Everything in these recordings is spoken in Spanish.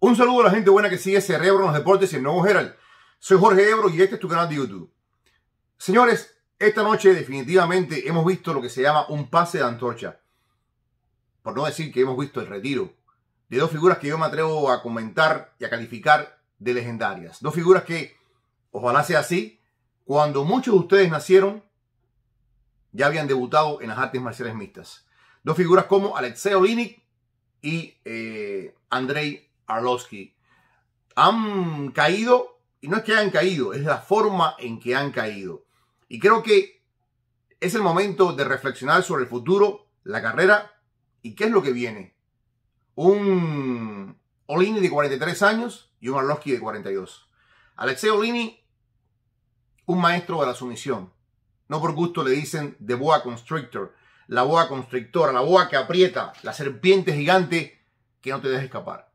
Un saludo a la gente buena que sigue Cerebro en los Deportes y el Nuevo Herald. Soy Jorge Ebro y este es tu canal de YouTube. Señores, esta noche definitivamente hemos visto lo que se llama un pase de antorcha. Por no decir que hemos visto el retiro de dos figuras que yo me atrevo a comentar y a calificar de legendarias. Dos figuras que, ojalá sea así, cuando muchos de ustedes nacieron, ya habían debutado en las artes marciales mixtas. Dos figuras como Alexei Olinik y eh, Andrei Arlovsky han caído, y no es que hayan caído, es la forma en que han caído. Y creo que es el momento de reflexionar sobre el futuro, la carrera y qué es lo que viene. Un Olini de 43 años y un Arlovsky de 42. Alexei Olini, un maestro de la sumisión. No por gusto le dicen de boa constrictor, la boa constrictora, la boa que aprieta, la serpiente gigante que no te deja escapar.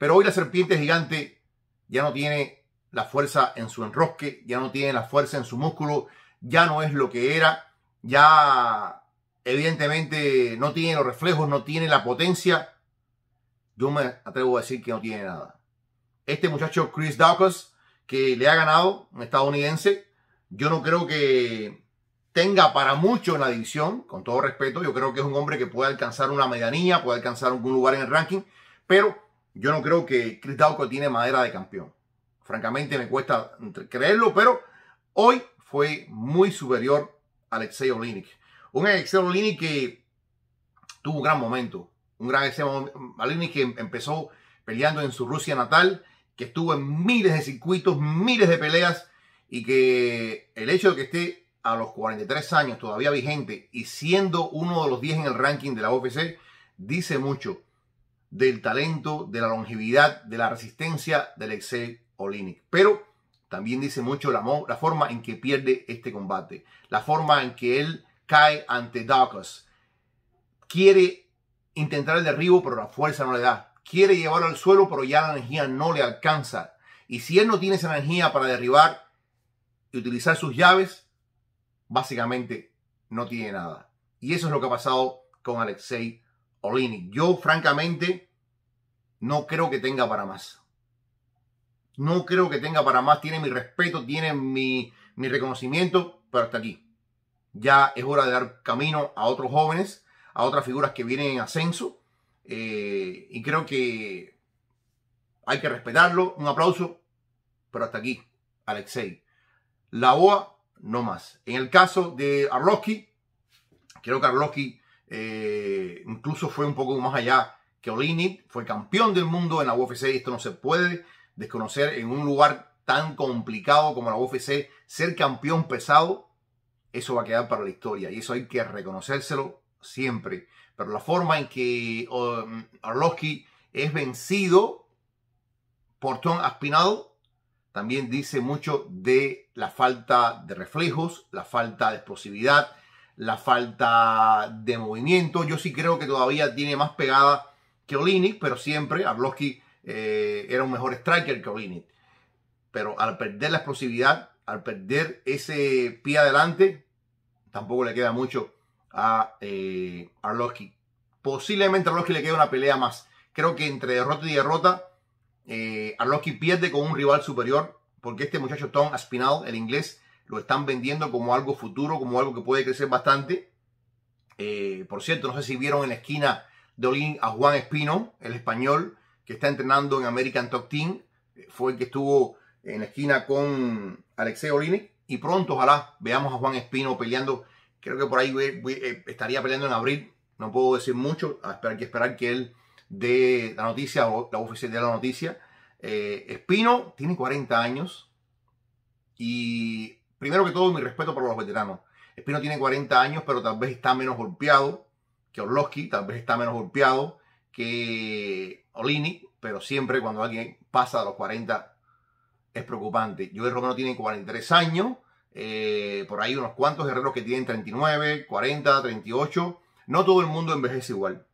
Pero hoy la serpiente gigante ya no tiene la fuerza en su enrosque, ya no tiene la fuerza en su músculo, ya no es lo que era, ya evidentemente no tiene los reflejos, no tiene la potencia. Yo me atrevo a decir que no tiene nada. Este muchacho Chris Dawkins, que le ha ganado, un estadounidense, yo no creo que tenga para mucho en la división, con todo respeto, yo creo que es un hombre que puede alcanzar una medianía, puede alcanzar un lugar en el ranking, pero yo no creo que Chris Dauco tiene madera de campeón. Francamente me cuesta creerlo, pero hoy fue muy superior a Alexei Olinik. Un Alexei Olinik que tuvo un gran momento. Un gran Alexei Olinik que empezó peleando en su Rusia natal, que estuvo en miles de circuitos, miles de peleas y que el hecho de que esté a los 43 años todavía vigente y siendo uno de los 10 en el ranking de la UFC, dice mucho del talento, de la longevidad, de la resistencia del Alexei Olinik. Pero también dice mucho la, forma en que pierde este combate, la forma en que él cae ante Dawkins. Quiere intentar el derribo, pero la fuerza no le da. Quiere llevarlo al suelo, pero ya la energía no le alcanza. Y si él no tiene esa energía para derribar y utilizar sus llaves, básicamente no tiene nada. Y eso es lo que ha pasado con Alexei Olinik. Yo, francamente, no creo que tenga para más. No creo que tenga para más. Tiene mi respeto, tiene mi, reconocimiento, pero hasta aquí. Ya es hora de dar camino a otros jóvenes, a otras figuras que vienen en ascenso. Eh, y creo que hay que respetarlo. Un aplauso, pero hasta aquí, Alexei. La OA, no más. En el caso de Arlovsky, creo que Arlovsky eh, incluso fue un poco más allá que fue campeón del mundo en la UFC y esto no se puede desconocer en un lugar tan complicado como la UFC. Ser campeón pesado, eso va a quedar para la historia y eso hay que reconocérselo siempre. Pero la forma en que um, Orlovsky es vencido por Tom Aspinado también dice mucho de la falta de reflejos, la falta de explosividad, la falta de movimiento. Yo sí creo que todavía tiene más pegada que pero siempre Arlovski eh, era un mejor striker que Olinik Pero al perder la explosividad, al perder ese pie adelante, tampoco le queda mucho a eh, Arlovski. Posiblemente a Arlovski le queda una pelea más. Creo que entre derrota y derrota, eh, Arlovski pierde con un rival superior, porque este muchacho Tom Aspinal, el inglés, lo están vendiendo como algo futuro, como algo que puede crecer bastante. Eh, por cierto, no sé si vieron en la esquina a Juan Espino, el español, que está entrenando en American Top Team. Eh, fue el que estuvo en la esquina con Alexei Olinik. Y pronto, ojalá, veamos a Juan Espino peleando. Creo que por ahí eh, estaría peleando en abril. No puedo decir mucho. Hay que esperar que él dé la noticia o la oficial de la noticia. Eh, Espino tiene 40 años. Y primero que todo, mi respeto para los veteranos. Espino tiene 40 años, pero tal vez está menos golpeado que Orlovsky tal vez está menos golpeado que Olini, pero siempre cuando alguien pasa a los 40 es preocupante. Joey Romero tiene 43 años, eh, por ahí unos cuantos guerreros que tienen 39, 40, 38. No todo el mundo envejece igual,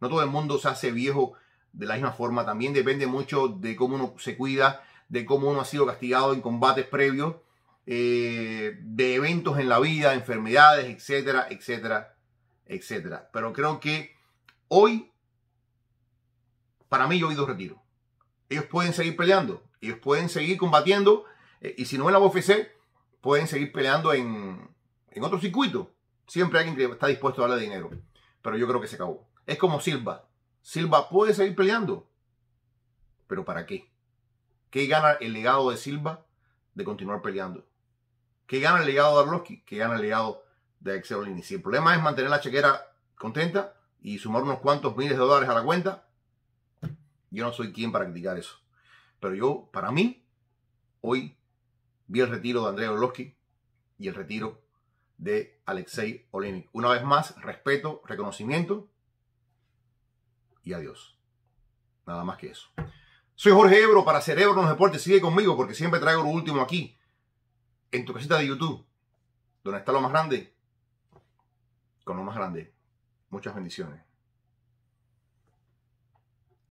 no todo el mundo se hace viejo de la misma forma. También depende mucho de cómo uno se cuida, de cómo uno ha sido castigado en combates previos, eh, de eventos en la vida, enfermedades, etcétera, etcétera, etcétera. Pero creo que hoy, para mí, yo he ido retiro. Ellos pueden seguir peleando, ellos pueden seguir combatiendo, eh, y si no en la UFC, pueden seguir peleando en, en otro circuito. Siempre hay alguien que está dispuesto a darle dinero. Pero yo creo que se acabó. Es como Silva. Silva puede seguir peleando. Pero ¿para qué? ¿Qué gana el legado de Silva de continuar peleando? ¿Qué gana el legado de Arlovski? ¿Qué gana el legado de Si el problema es mantener la chequera contenta y sumar unos cuantos miles de dólares a la cuenta, yo no soy quien para criticar eso. Pero yo, para mí, hoy vi el retiro de Andrea Orlovsky y el retiro de Alexei Olenik. Una vez más, respeto, reconocimiento y adiós. Nada más que eso. Soy Jorge Ebro para Cerebro en los Deportes. Sigue conmigo porque siempre traigo lo último aquí, en tu casita de YouTube, donde está lo más grande con lo más grande. Muchas bendiciones.